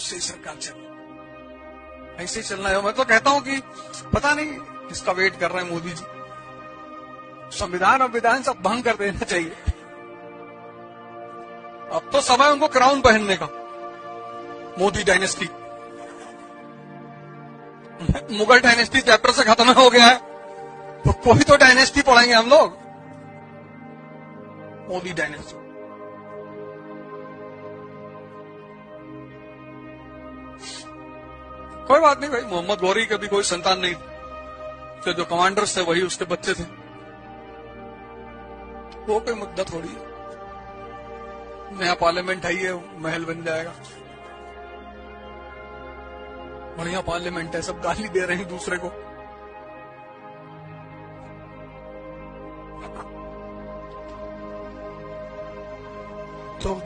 उससे ही सरकार चले ऐसे चलना है मैं तो कहता हूं कि पता नहीं किसका वेट कर रहे हैं मोदी जी संविधान और विधान सब भंग कर देना चाहिए अब तो समय उनको क्राउन पहनने का Modi dynasty Mughal dynasty chapter से खत्म हो गया है तो कोई तो डायनेस्टी पढ़ेंगे हम लोग मोदी डायनेस्टी कोई बात नहीं भाई मोहम्मद गौरी के भी कोई संतान नहीं तो जो कमांडर्स थे वही उसके बच्चे थे वो कोई मुद्दा थोड़ी है नया पार्लियामेंट है ये महल बन जाएगा बढ़िया पार्लियामेंट है सब गाली दे रहे हैं दूसरे को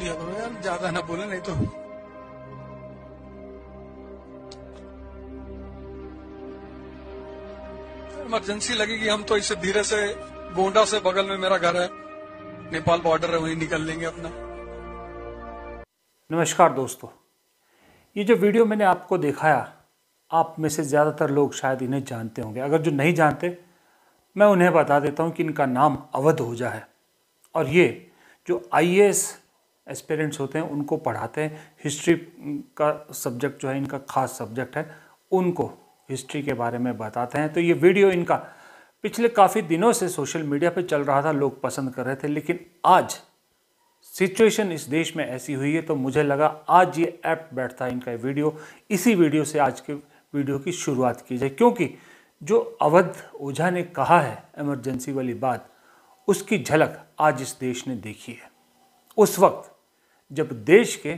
दिया यार ज्यादा ना बोले नहीं तो इमरजेंसी लगेगी हम तो इसे धीरे से गोंडा से बगल में मेरा घर है नेपाल बॉर्डर है वहीं निकल लेंगे अपना नमस्कार दोस्तों ये जो वीडियो मैंने आपको दिखाया आप में से ज़्यादातर लोग शायद इन्हें जानते होंगे अगर जो नहीं जानते मैं उन्हें बता देता हूं कि इनका नाम अवध ओझा है और ये जो आई एस्पेरेंट्स होते हैं उनको पढ़ाते हैं हिस्ट्री का सब्जेक्ट जो है इनका खास सब्जेक्ट है उनको हिस्ट्री के बारे में बताते हैं तो ये वीडियो इनका पिछले काफ़ी दिनों से सोशल मीडिया पे चल रहा था लोग पसंद कर रहे थे लेकिन आज सिचुएशन इस देश में ऐसी हुई है तो मुझे लगा आज ये ऐप बैठता है इनका वीडियो इसी वीडियो से आज के वीडियो की शुरुआत की जाए क्योंकि जो अवध ओझा ने कहा है इमरजेंसी वाली बात उसकी झलक आज इस देश ने देखी है उस वक्त जब देश के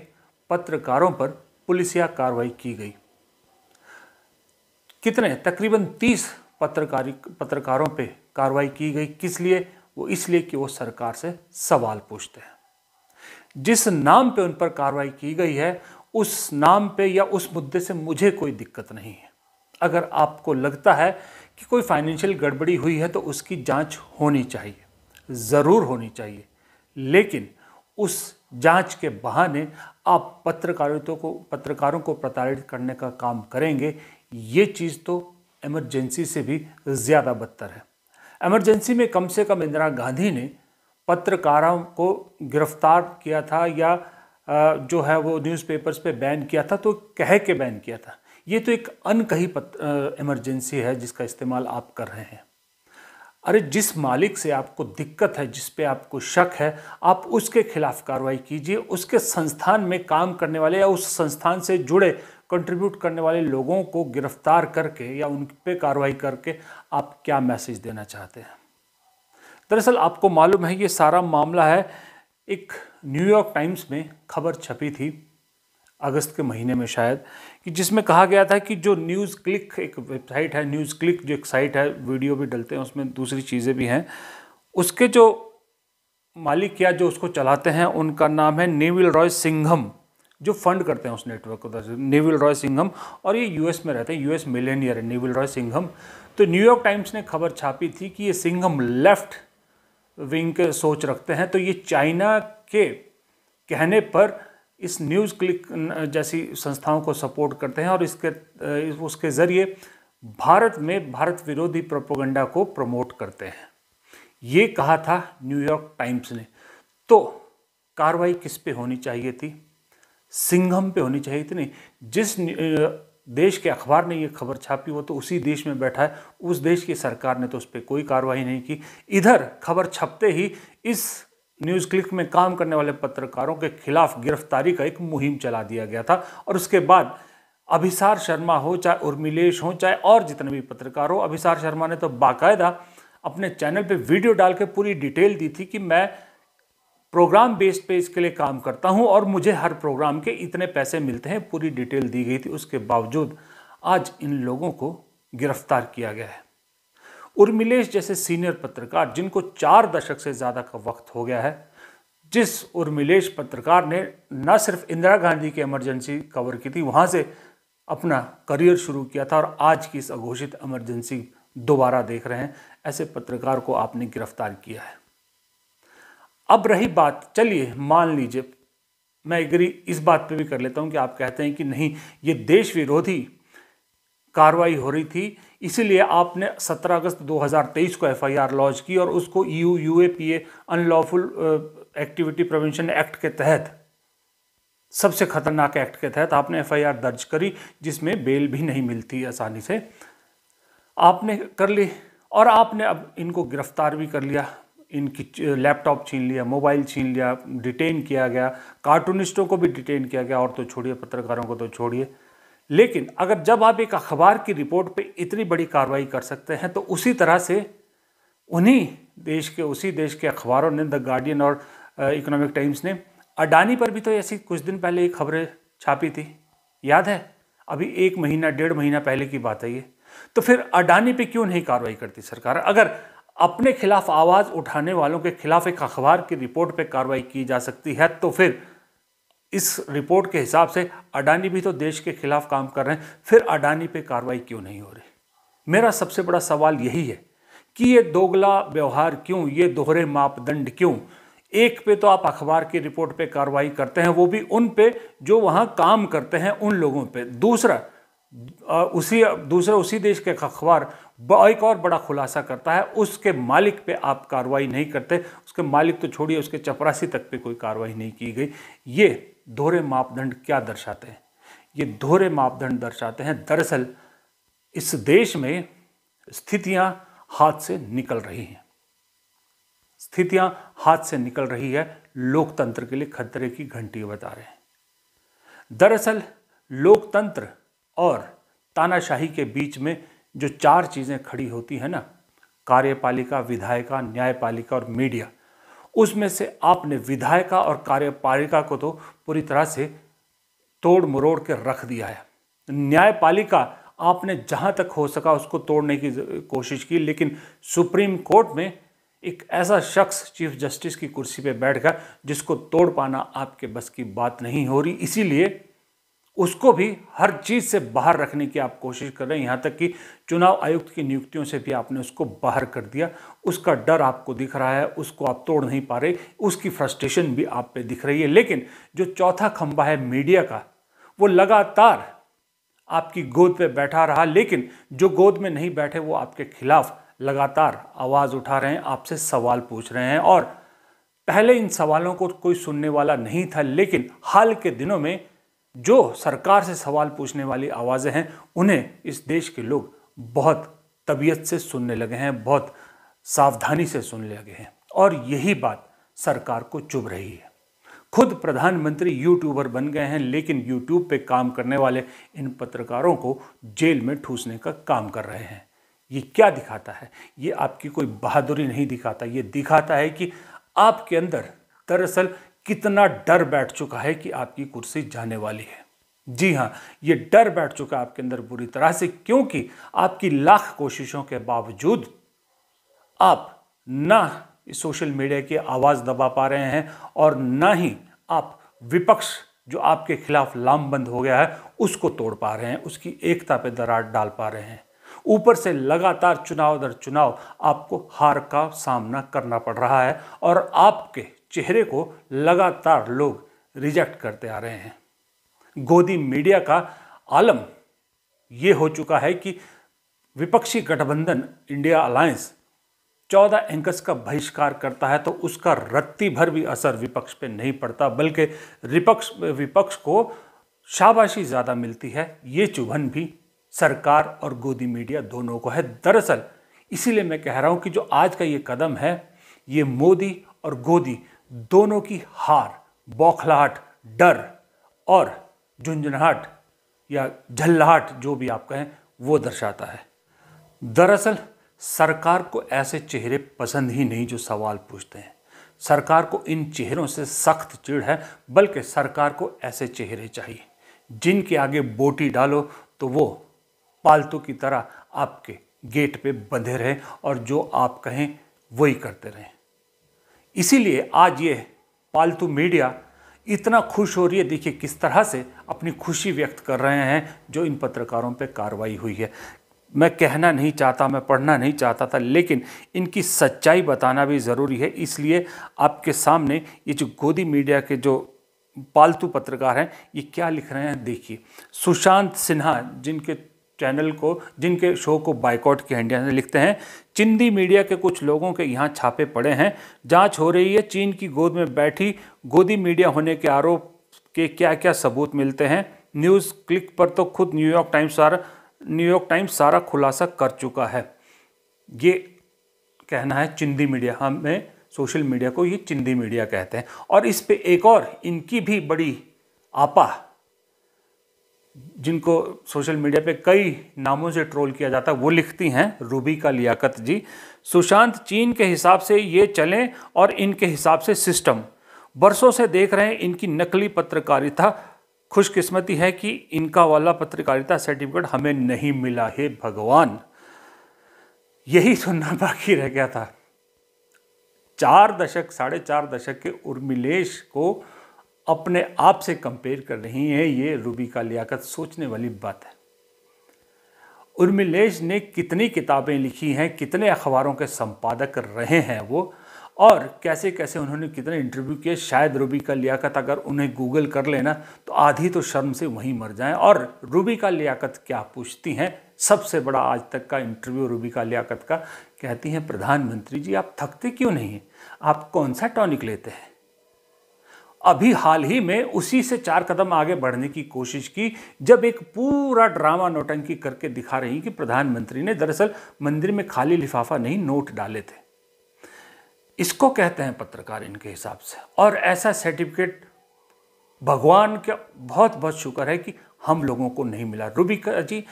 पत्रकारों पर पुलिसिया कार्रवाई की गई कितने तकरीबन तीस पत्रकारी पत्रकारों पे कार्रवाई की गई किस लिए वो इसलिए कि वो सरकार से सवाल पूछते हैं जिस नाम पे उन पर कार्रवाई की गई है उस नाम पे या उस मुद्दे से मुझे कोई दिक्कत नहीं है अगर आपको लगता है कि कोई फाइनेंशियल गड़बड़ी हुई है तो उसकी जांच होनी चाहिए ज़रूर होनी चाहिए लेकिन उस जांच के बहाने आप पत्रकारितों को पत्रकारों को प्रताड़ित करने का काम करेंगे ये चीज़ तो इमरजेंसी से भी ज़्यादा बदतर है इमरजेंसी में कम से कम इंदिरा गांधी ने पत्रकारों को गिरफ्तार किया था या जो है वो न्यूज़पेपर्स पे बैन किया था तो कह के बैन किया था ये तो एक अनकही इमरजेंसी है जिसका इस्तेमाल आप कर रहे हैं अरे जिस मालिक से आपको दिक्कत है जिस पे आपको शक है आप उसके खिलाफ कार्रवाई कीजिए उसके संस्थान में काम करने वाले या उस संस्थान से जुड़े कंट्रीब्यूट करने वाले लोगों को गिरफ्तार करके या उन पर कार्रवाई करके आप क्या मैसेज देना चाहते हैं दरअसल आपको मालूम है ये सारा मामला है एक न्यूयॉर्क टाइम्स में खबर छपी थी अगस्त के महीने में शायद कि जिसमें कहा गया था कि जो न्यूज़ क्लिक एक वेबसाइट है न्यूज़ क्लिक जो एक साइट है वीडियो भी डलते हैं उसमें दूसरी चीज़ें भी हैं उसके जो मालिक या जो उसको चलाते हैं उनका नाम है नेविल रॉय सिंघम जो फंड करते हैं उस नेटवर्क को नेविल रॉय सिंघम और ये यूएस में रहते हैं यूएस मिलेनियर है नेविल रॉय सिंघम तो न्यूयॉर्क टाइम्स ने खबर छापी थी कि ये सिंघम लेफ्ट विंग के सोच रखते हैं तो ये चाइना के कहने पर इस न्यूज़ क्लिक जैसी संस्थाओं को सपोर्ट करते हैं और इसके उसके ज़रिए भारत में भारत विरोधी प्रोपोगंडा को प्रमोट करते हैं ये कहा था न्यूयॉर्क टाइम्स ने तो कार्रवाई किस पे होनी चाहिए थी सिंघम पे होनी चाहिए इतनी जिस देश के अखबार ने ये खबर छापी वो तो उसी देश में बैठा है उस देश की सरकार ने तो उस पर कोई कार्रवाई नहीं की इधर खबर छपते ही इस न्यूज़ क्लिक में काम करने वाले पत्रकारों के खिलाफ गिरफ्तारी का एक मुहिम चला दिया गया था और उसके बाद अभिसार शर्मा हो चाहे उर्मिलेश हो चाहे और जितने भी पत्रकार हो अभिसार शर्मा ने तो बाकायदा अपने चैनल पे वीडियो डाल के पूरी डिटेल दी थी कि मैं प्रोग्राम बेस्ड पे इसके लिए काम करता हूँ और मुझे हर प्रोग्राम के इतने पैसे मिलते हैं पूरी डिटेल दी गई थी उसके बावजूद आज इन लोगों को गिरफ्तार किया गया है उर्मिलेश जैसे सीनियर पत्रकार जिनको चार दशक से ज़्यादा का वक्त हो गया है जिस उर्मिलेश पत्रकार ने न सिर्फ इंदिरा गांधी की इमरजेंसी कवर की थी वहाँ से अपना करियर शुरू किया था और आज की इस अघोषित इमरजेंसी दोबारा देख रहे हैं ऐसे पत्रकार को आपने गिरफ्तार किया है अब रही बात चलिए मान लीजिए मैं एग्री इस बात पे भी कर लेता हूं कि आप कहते हैं कि नहीं ये देश विरोधी कार्रवाई हो रही थी इसीलिए आपने 17 अगस्त 2023 को एफआईआर लॉन्च की और उसको U U P A unlawful activity prevention act के तहत सबसे खतरनाक एक्ट के तहत आपने एफआईआर दर्ज करी जिसमें बेल भी नहीं मिलती आसानी से आपने कर ली और आपने अब इनको गिरफ्तार भी कर लिया इनकी लैपटॉप छीन लिया मोबाइल छीन लिया डिटेन किया गया कार्टूनिस्टों को भी डिटेन किया गया और तो छोड़िए पत्रकारों को तो छोड़िए लेकिन अगर जब आप एक अखबार की रिपोर्ट पे इतनी बड़ी कार्रवाई कर सकते हैं तो उसी तरह से उन्हीं देश के उसी देश के अखबारों ने द गार्डियन और इकोनॉमिक टाइम्स ने अडानी पर भी तो ऐसी कुछ दिन पहले एक खबरें छापी थी याद है अभी एक महीना डेढ़ महीना पहले की बात है ये तो फिर अडानी पे क्यों नहीं कार्रवाई करती सरकार अगर अपने खिलाफ आवाज़ उठाने वालों के खिलाफ एक अखबार की रिपोर्ट पर कार्रवाई की जा सकती है तो फिर इस रिपोर्ट के हिसाब से अडानी भी तो देश के खिलाफ काम कर रहे हैं फिर अडानी पे कार्रवाई क्यों नहीं हो रही मेरा सबसे बड़ा सवाल यही है कि ये दोगला व्यवहार क्यों ये दोहरे मापदंड क्यों एक पे तो आप अखबार की रिपोर्ट पे कार्रवाई करते हैं वो भी उन पे जो वहाँ काम करते हैं उन लोगों पे दूसरा उसी दूसरा उसी देश के अखबार एक और बड़ा खुलासा करता है उसके मालिक पे आप कार्रवाई नहीं करते उसके मालिक तो छोड़िए उसके चपरासी तक पे कोई कार्रवाई नहीं की गई ये दोहरे मापदंड क्या दर्शाते हैं ये दोहरे मापदंड दर्शाते हैं दरअसल इस देश में स्थितियां हाथ से निकल रही हैं स्थितियां हाथ से निकल रही है लोकतंत्र के लिए खतरे की घंटी बता रहे हैं दरअसल लोकतंत्र और तानाशाही के बीच में जो चार चीज़ें खड़ी होती है ना कार्यपालिका विधायिका न्यायपालिका और मीडिया उसमें से आपने विधायिका और कार्यपालिका को तो पूरी तरह से तोड़ मरोड़ के रख दिया है न्यायपालिका आपने जहाँ तक हो सका उसको तोड़ने की कोशिश की लेकिन सुप्रीम कोर्ट में एक ऐसा शख्स चीफ जस्टिस की कुर्सी पर बैठ गया जिसको तोड़ पाना आपके बस की बात नहीं हो रही इसीलिए उसको भी हर चीज़ से बाहर रखने की आप कोशिश कर रहे हैं यहाँ तक कि चुनाव आयुक्त की नियुक्तियों से भी आपने उसको बाहर कर दिया उसका डर आपको दिख रहा है उसको आप तोड़ नहीं पा रहे उसकी फ्रस्ट्रेशन भी आप पे दिख रही है लेकिन जो चौथा खंभा है मीडिया का वो लगातार आपकी गोद पे बैठा रहा लेकिन जो गोद में नहीं बैठे वो आपके खिलाफ लगातार आवाज़ उठा रहे हैं आपसे सवाल पूछ रहे हैं और पहले इन सवालों को कोई सुनने वाला नहीं था लेकिन हाल के दिनों में जो सरकार से सवाल पूछने वाली आवाज़ें हैं उन्हें इस देश के लोग बहुत तबीयत से सुनने लगे हैं बहुत सावधानी से सुनने लगे हैं और यही बात सरकार को चुभ रही है खुद प्रधानमंत्री यूट्यूबर बन गए हैं लेकिन यूट्यूब पे काम करने वाले इन पत्रकारों को जेल में ठूसने का काम कर रहे हैं ये क्या दिखाता है ये आपकी कोई बहादुरी नहीं दिखाता ये दिखाता है कि आपके अंदर दरअसल कितना डर बैठ चुका है कि आपकी कुर्सी जाने वाली है जी हाँ ये डर बैठ चुका है आपके अंदर बुरी तरह से क्योंकि आपकी लाख कोशिशों के बावजूद आप ना सोशल मीडिया की आवाज़ दबा पा रहे हैं और ना ही आप विपक्ष जो आपके खिलाफ लामबंद हो गया है उसको तोड़ पा रहे हैं उसकी एकता पे दरार डाल पा रहे हैं ऊपर से लगातार चुनाव दर चुनाव आपको हार का सामना करना पड़ रहा है और आपके चेहरे को लगातार लोग रिजेक्ट करते आ रहे हैं गोदी मीडिया का आलम यह हो चुका है कि विपक्षी गठबंधन इंडिया अलायंस चौदह एंकस का बहिष्कार करता है तो उसका रत्ती भर भी असर विपक्ष पे नहीं पड़ता बल्कि विपक्ष विपक्ष को शाबाशी ज़्यादा मिलती है ये चुभन भी सरकार और गोदी मीडिया दोनों को है दरअसल इसीलिए मैं कह रहा हूँ कि जो आज का ये कदम है ये मोदी और गोदी दोनों की हार बौखलाहट डर और झुंझुनाहट या झल्लाहट जो भी आप कहें वो दर्शाता है दरअसल सरकार को ऐसे चेहरे पसंद ही नहीं जो सवाल पूछते हैं सरकार को इन चेहरों से सख्त चिड़ है बल्कि सरकार को ऐसे चेहरे चाहिए जिनके आगे बोटी डालो तो वो पालतू की तरह आपके गेट पे बंधे रहें और जो आप कहें वही करते रहें इसीलिए आज ये पालतू मीडिया इतना खुश हो रही है देखिए किस तरह से अपनी खुशी व्यक्त कर रहे हैं जो इन पत्रकारों पे कार्रवाई हुई है मैं कहना नहीं चाहता मैं पढ़ना नहीं चाहता था लेकिन इनकी सच्चाई बताना भी ज़रूरी है इसलिए आपके सामने ये जो गोदी मीडिया के जो पालतू पत्रकार हैं ये क्या लिख रहे हैं देखिए सुशांत सिन्हा जिनके चैनल को जिनके शो को बाइकआउट किया इंडिया ने लिखते हैं चिंदी मीडिया के कुछ लोगों के यहाँ छापे पड़े हैं जांच हो रही है चीन की गोद में बैठी गोदी मीडिया होने के आरोप के क्या क्या सबूत मिलते हैं न्यूज़ क्लिक पर तो खुद न्यूयॉर्क टाइम्स सारा न्यूयॉर्क टाइम्स सारा खुलासा कर चुका है ये कहना है चिंदी मीडिया हमें सोशल मीडिया को ये चिंदी मीडिया कहते हैं और इस पर एक और इनकी भी बड़ी आपा जिनको सोशल मीडिया पे कई नामों से ट्रोल किया जाता है वो लिखती हैं रूबी का लियाकत जी सुशांत चीन के हिसाब से ये चलें और इनके हिसाब से सिस्टम बरसों से देख रहे हैं इनकी नकली पत्रकारिता खुशकिस्मती है कि इनका वाला पत्रकारिता सर्टिफिकेट हमें नहीं मिला है भगवान यही सुनना बाकी रह गया था चार दशक साढ़े चार दशक के उर्मिलेश को अपने आप से कंपेयर कर रही हैं ये रूबी का लियाकत सोचने वाली बात है उर्मिलेश ने कितनी किताबें लिखी हैं कितने अखबारों के संपादक रहे हैं वो और कैसे कैसे उन्होंने कितने इंटरव्यू किए शायद रूबी का लियाकत अगर उन्हें गूगल कर लेना तो आधी तो शर्म से वहीं मर जाएं और रूबी का लियाकत क्या पूछती हैं सबसे बड़ा आज तक का इंटरव्यू रूबी का लियाकत का कहती हैं प्रधानमंत्री जी आप थकते क्यों नहीं हैं आप कौन सा टॉनिक लेते हैं अभी हाल ही में उसी से चार कदम आगे बढ़ने की कोशिश की जब एक पूरा ड्रामा नोटंकी करके दिखा रही कि प्रधानमंत्री ने दरअसल मंदिर में खाली लिफाफा नहीं नोट डाले थे इसको कहते हैं पत्रकार इनके हिसाब से और ऐसा सर्टिफिकेट भगवान का बहुत बहुत शुक्र है कि हम लोगों को नहीं मिला रूबिका जी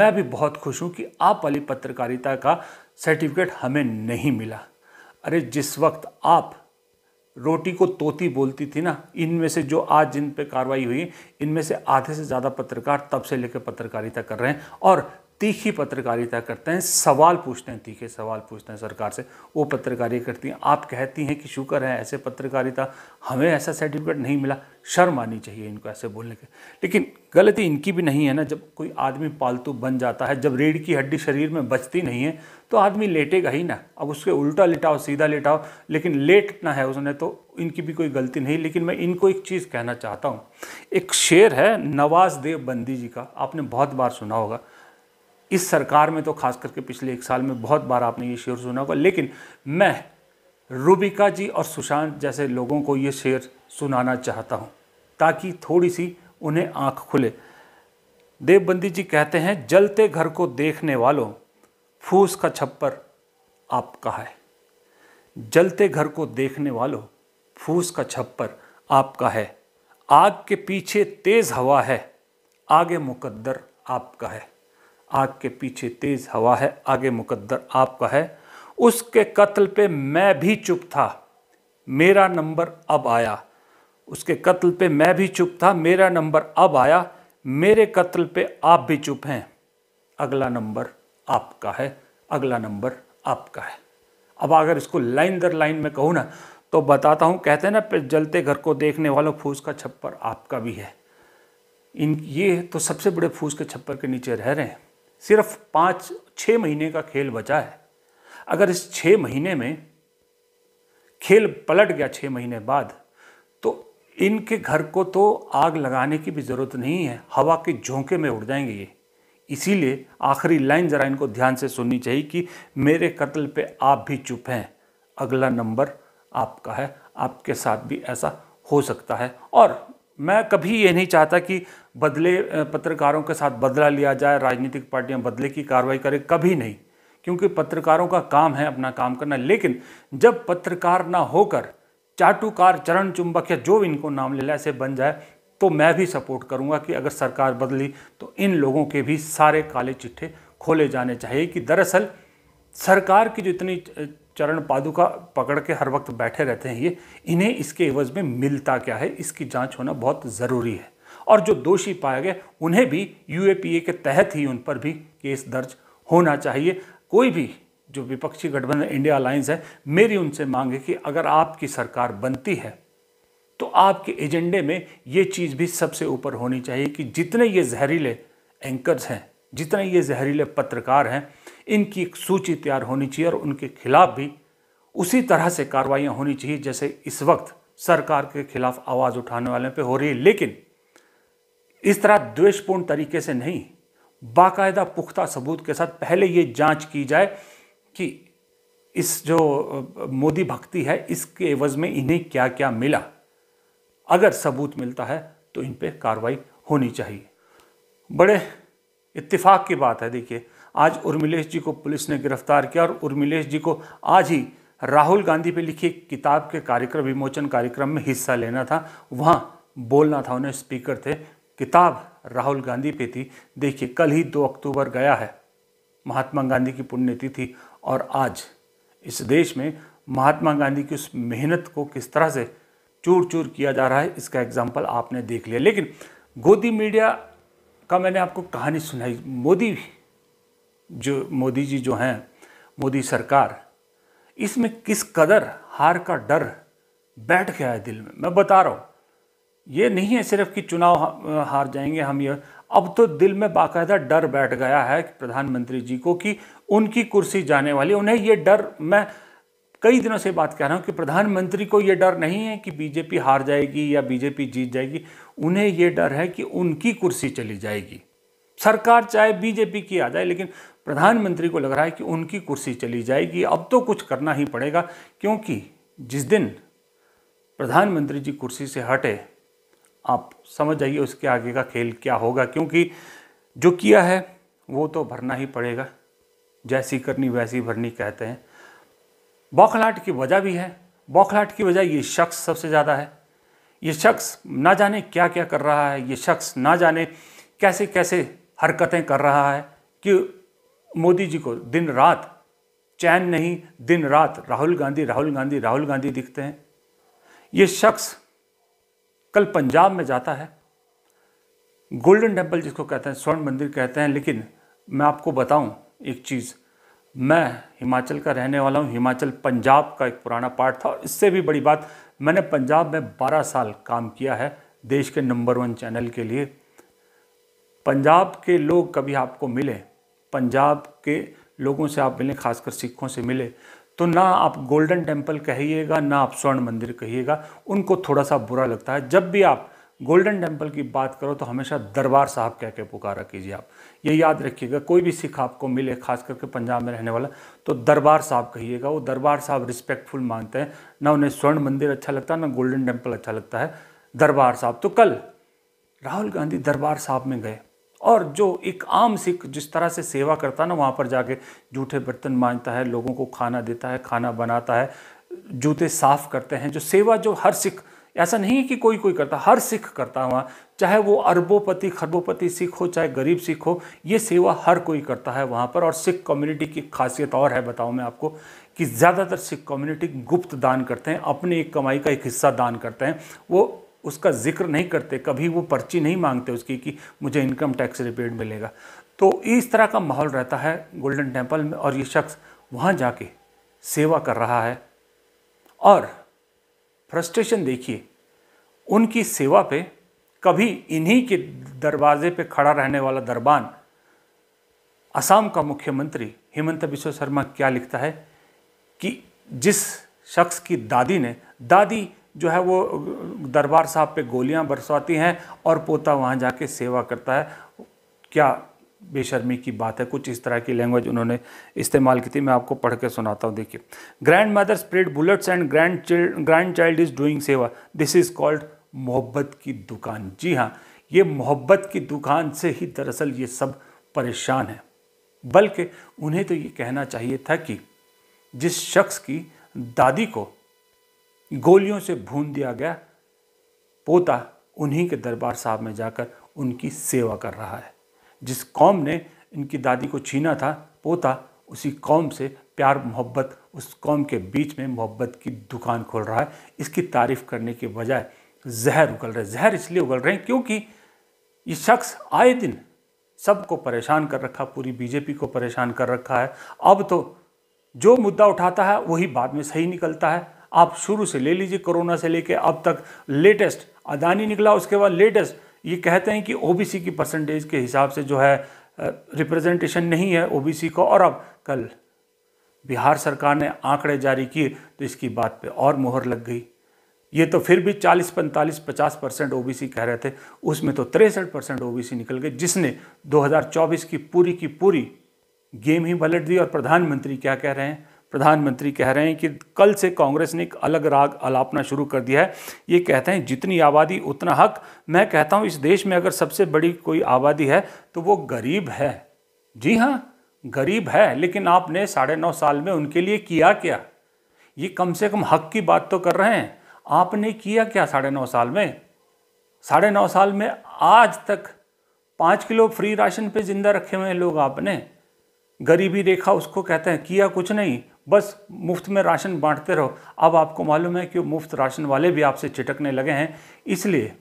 मैं भी बहुत खुश हूँ कि आप वाली पत्रकारिता का सर्टिफिकेट हमें नहीं मिला अरे जिस वक्त आप रोटी को तोती बोलती थी ना इनमें से जो आज जिन पे कार्रवाई हुई इनमें से आधे से ज़्यादा पत्रकार तब से लेकर पत्रकारिता कर रहे हैं और तीखी पत्रकारिता करते हैं सवाल पूछते हैं तीखे सवाल पूछते हैं सरकार से वो पत्रकारी करती हैं आप कहती हैं कि शुक्र है ऐसे पत्रकारिता हमें ऐसा सर्टिफिकेट नहीं मिला शर्म आनी चाहिए इनको ऐसे बोलने के लेकिन गलती इनकी भी नहीं है ना जब कोई आदमी पालतू बन जाता है जब रीढ़ की हड्डी शरीर में बचती नहीं है तो आदमी लेटेगा ही ना अब उसके उल्टा लेटाओ सीधा लेटाओ लेकिन लेटना है उसने तो इनकी भी कोई गलती नहीं लेकिन मैं इनको एक चीज़ कहना चाहता हूँ एक शेर है नवाज़ देव बंदी जी का आपने बहुत बार सुना होगा इस सरकार में तो खास करके पिछले एक साल में बहुत बार आपने ये शेयर सुना होगा लेकिन मैं रूबिका जी और सुशांत जैसे लोगों को ये शेयर सुनाना चाहता हूँ ताकि थोड़ी सी उन्हें आँख खुले देवबंदी जी कहते हैं जलते घर को देखने वालों फूस का छप्पर आपका है जलते घर को देखने वालों फूस का छप्पर आपका है आग के पीछे तेज़ हवा है आगे मुकद्दर आपका है आग के पीछे तेज़ हवा है आगे मुकद्दर आपका है उसके कत्ल पे मैं भी चुप था मेरा नंबर अब आया उसके कत्ल पे मैं भी चुप था मेरा नंबर अब आया मेरे कत्ल पे आप भी चुप हैं अगला नंबर आपका है अगला नंबर आपका है अब अगर इसको लाइन दर लाइन में कहूँ ना तो बताता हूँ कहते हैं ना जलते घर को देखने वालों फूस का छप्पर आपका भी है इन ये तो सबसे बड़े फूस के छप्पर के नीचे रह रहे हैं सिर्फ पांच छह महीने का खेल बचा है अगर इस छह महीने में खेल पलट गया छह महीने बाद तो इनके घर को तो आग लगाने की भी ज़रूरत नहीं है हवा के झोंके में उड़ जाएंगे ये इसीलिए आखिरी लाइन ज़रा इनको ध्यान से सुननी चाहिए कि मेरे कत्ल पे आप भी चुप हैं अगला नंबर आपका है आपके साथ भी ऐसा हो सकता है और मैं कभी ये नहीं चाहता कि बदले पत्रकारों के साथ बदला लिया जाए राजनीतिक पार्टियां बदले की कार्रवाई करें कभी नहीं क्योंकि पत्रकारों का काम है अपना काम करना लेकिन जब पत्रकार ना होकर चाटुकार चरण चुंबक या जो इनको नाम ले लिया ऐसे बन जाए तो मैं भी सपोर्ट करूंगा कि अगर सरकार बदली तो इन लोगों के भी सारे काले चिट्ठे खोले जाने चाहिए कि दरअसल सरकार की जो इतनी चरण पादुका पकड़ के हर वक्त बैठे रहते हैं ये इन्हें इसके एवज में मिलता क्या है इसकी जांच होना बहुत ज़रूरी है और जो दोषी पाए गए उन्हें भी यू के तहत ही उन पर भी केस दर्ज होना चाहिए कोई भी जो विपक्षी गठबंधन इंडिया अलायंस है मेरी उनसे मांग है कि अगर आपकी सरकार बनती है तो आपके एजेंडे में ये चीज़ भी सबसे ऊपर होनी चाहिए कि जितने ये जहरीले एंकर्स हैं जितने ये जहरीले पत्रकार हैं इनकी एक सूची तैयार होनी चाहिए और उनके खिलाफ भी उसी तरह से कार्रवाइयाँ होनी चाहिए जैसे इस वक्त सरकार के खिलाफ आवाज़ उठाने वाले पे हो रही है लेकिन इस तरह द्वेषपूर्ण तरीके से नहीं बाकायदा पुख्ता सबूत के साथ पहले ये जांच की जाए कि इस जो मोदी भक्ति है इसके एवज में इन्हें क्या क्या मिला अगर सबूत मिलता है तो इन पर कार्रवाई होनी चाहिए बड़े इत्तेफाक की बात है देखिए आज उर्मिलेश जी को पुलिस ने गिरफ्तार किया और उर्मिलेश जी को आज ही राहुल गांधी पे लिखी किताब के कार्यक्रम विमोचन कार्यक्रम में हिस्सा लेना था वहाँ बोलना था उन्हें स्पीकर थे किताब राहुल गांधी पे थी देखिए कल ही दो अक्टूबर गया है महात्मा गांधी की पुण्यतिथि और आज इस देश में महात्मा गांधी की उस मेहनत को किस तरह से चूर चूर किया जा रहा है इसका एग्जाम्पल आपने देख लिया लेकिन गोदी मीडिया का मैंने आपको कहानी सुनाई मोदी जो मोदी जी जो हैं मोदी सरकार इसमें किस कदर हार का डर बैठ गया है दिल में मैं बता रहा हूँ ये नहीं है सिर्फ कि चुनाव हार जाएंगे हम ये अब तो दिल में बाकायदा डर बैठ गया है प्रधानमंत्री जी को कि उनकी कुर्सी जाने वाली उन्हें ये डर मैं कई दिनों से बात कह रहा हूँ कि प्रधानमंत्री को ये डर नहीं है कि बीजेपी हार जाएगी या बीजेपी जीत जाएगी उन्हें यह डर है कि उनकी कुर्सी चली जाएगी सरकार चाहे बीजेपी की आ जाए लेकिन प्रधानमंत्री को लग रहा है कि उनकी कुर्सी चली जाएगी अब तो कुछ करना ही पड़ेगा क्योंकि जिस दिन प्रधानमंत्री जी कुर्सी से हटे आप समझ जाइए उसके आगे का खेल क्या होगा क्योंकि जो किया है वो तो भरना ही पड़ेगा जैसी करनी वैसी भरनी कहते हैं बौखलाहट की वजह भी है बौखलाहट की वजह ये शख्स सबसे ज़्यादा है ये शख्स ना जाने क्या क्या कर रहा है ये शख्स ना जाने कैसे कैसे हरकतें कर रहा है कि मोदी जी को दिन रात चैन नहीं दिन रात राहुल गांधी राहुल गांधी राहुल गांधी दिखते हैं ये शख्स कल पंजाब में जाता है गोल्डन टेम्पल जिसको कहते हैं स्वर्ण मंदिर कहते हैं लेकिन मैं आपको बताऊं एक चीज़ मैं हिमाचल का रहने वाला हूं हिमाचल पंजाब का एक पुराना पार्ट था और इससे भी बड़ी बात मैंने पंजाब में 12 साल काम किया है देश के नंबर वन चैनल के लिए पंजाब के लोग कभी आपको मिले पंजाब के लोगों से आप मिलें खासकर सिखों से मिले तो ना आप गोल्डन टेम्पल कहिएगा ना आप स्वर्ण मंदिर कहिएगा उनको थोड़ा सा बुरा लगता है जब भी आप गोल्डन टेम्पल की बात करो तो हमेशा दरबार साहब कह के पुकारा कीजिए आप ये याद रखिएगा कोई भी सिख आपको मिले खास करके पंजाब में रहने वाला तो दरबार साहब कहिएगा वो दरबार साहब रिस्पेक्टफुल मानते हैं ना उन्हें स्वर्ण मंदिर अच्छा लगता है ना गोल्डन टेम्पल अच्छा लगता है दरबार साहब तो कल राहुल गांधी दरबार साहब में गए और जो एक आम सिख जिस तरह से सेवा करता है ना वहाँ पर जाके जूठे बर्तन मांजता है लोगों को खाना देता है खाना बनाता है जूते साफ करते हैं जो सेवा जो हर सिख ऐसा नहीं है कि कोई कोई करता हर सिख करता वहाँ चाहे वो अरबोपति खरबोपति सिख हो चाहे गरीब सिख हो ये सेवा हर कोई करता है वहाँ पर और सिख कम्युनिटी की खासियत और है बताऊँ मैं आपको कि ज़्यादातर सिख कम्युनिटी गुप्त दान करते हैं अपनी एक कमाई का एक हिस्सा दान करते हैं वो उसका जिक्र नहीं करते कभी वो पर्ची नहीं मांगते उसकी कि मुझे इनकम टैक्स रिपेड मिलेगा तो इस तरह का माहौल रहता है गोल्डन टेम्पल में और ये शख्स वहाँ जाके सेवा कर रहा है और फ्रस्ट्रेशन देखिए उनकी सेवा पे कभी इन्हीं के दरवाजे पे खड़ा रहने वाला दरबान असम का मुख्यमंत्री हेमंत बिश्व शर्मा क्या लिखता है कि जिस शख्स की दादी ने दादी जो है वो दरबार साहब पे गोलियां बरसाती हैं और पोता वहाँ जाके सेवा करता है क्या बेशर्मी की बात है कुछ इस तरह की लैंग्वेज उन्होंने इस्तेमाल की थी मैं आपको पढ़ के सुनाता हूँ देखिए grandmother spread bullets and grand grandchild is doing seva this is called मोहब्बत की दुकान जी हाँ ये मोहब्बत की दुकान से ही दरअसल ये सब परेशान है बल्कि उन्हें तो ये कहना चाहिए था कि जिस शख्स की दादी को गोलियों से भून दिया गया पोता उन्हीं के दरबार साहब में जाकर उनकी सेवा कर रहा है जिस कौम ने इनकी दादी को छीना था पोता उसी कौम से प्यार मोहब्बत उस कौम के बीच में मोहब्बत की दुकान खोल रहा है इसकी तारीफ़ करने के बजाय जहर उगल रहे जहर इसलिए उगल रहे हैं क्योंकि ये शख्स आए दिन सबको परेशान कर रखा पूरी बीजेपी को परेशान कर रखा है अब तो जो मुद्दा उठाता है वही बाद में सही निकलता है आप शुरू से ले लीजिए कोरोना से लेके अब तक लेटेस्ट अदानी निकला उसके बाद लेटेस्ट ये कहते हैं कि ओबीसी की परसेंटेज के हिसाब से जो है रिप्रेजेंटेशन नहीं है ओबीसी को और अब कल बिहार सरकार ने आंकड़े जारी किए तो इसकी बात पे और मोहर लग गई ये तो फिर भी 40, 45, 50 परसेंट ओ कह रहे थे उसमें तो तिरसठ परसेंट ओ निकल गए जिसने 2024 की पूरी की पूरी गेम ही पलट दी और प्रधानमंत्री क्या कह रहे हैं प्रधानमंत्री कह रहे हैं कि कल से कांग्रेस ने एक अलग राग अलापना शुरू कर दिया है ये कहते हैं जितनी आबादी उतना हक मैं कहता हूँ इस देश में अगर सबसे बड़ी कोई आबादी है तो वो गरीब है जी हाँ गरीब है लेकिन आपने साढ़े नौ साल में उनके लिए किया क्या ये कम से कम हक की बात तो कर रहे हैं आपने किया क्या साढ़े नौ साल में साढ़े नौ साल में आज तक पाँच किलो फ्री राशन पे ज़िंदा रखे हुए हैं लोग आपने गरीबी रेखा उसको कहते हैं किया कुछ नहीं बस मुफ्त में राशन बांटते रहो अब आपको मालूम है कि मुफ्त राशन वाले भी आपसे चिटकने लगे हैं इसलिए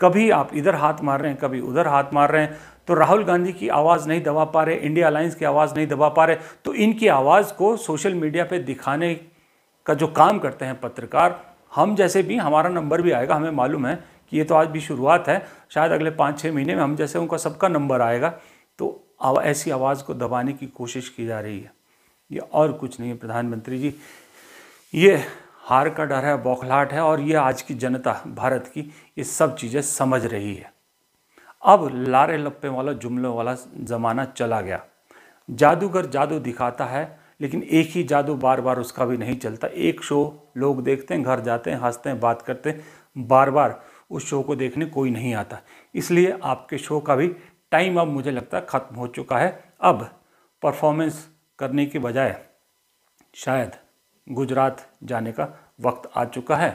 कभी आप इधर हाथ मार रहे हैं कभी उधर हाथ मार रहे हैं तो राहुल गांधी की आवाज़ नहीं दबा पा रहे इंडिया अलायंस की आवाज़ नहीं दबा पा रहे तो इनकी आवाज़ को सोशल मीडिया पे दिखाने का जो काम करते हैं पत्रकार हम जैसे भी हमारा नंबर भी आएगा हमें मालूम है कि ये तो आज भी शुरुआत है शायद अगले पाँच छः महीने में हम जैसे उनका सबका नंबर आएगा तो ऐसी आवाज़ को दबाने की कोशिश की जा रही है ये और कुछ नहीं है प्रधानमंत्री जी ये हार का डर है बौखलाहट है और ये आज की जनता भारत की ये सब चीज़ें समझ रही है अब लारे लप्पे वाला जुमलों वाला ज़माना चला गया जादूगर जादू दिखाता है लेकिन एक ही जादू बार बार उसका भी नहीं चलता एक शो लोग देखते हैं घर जाते हैं हंसते हैं बात करते हैं बार बार उस शो को देखने कोई नहीं आता इसलिए आपके शो का भी टाइम अब मुझे लगता है ख़त्म हो चुका है अब परफॉर्मेंस करने के बजाय शायद गुजरात जाने का वक्त आ चुका है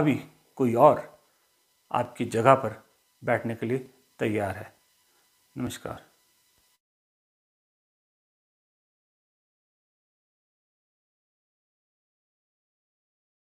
अभी कोई और आपकी जगह पर बैठने के लिए तैयार है नमस्कार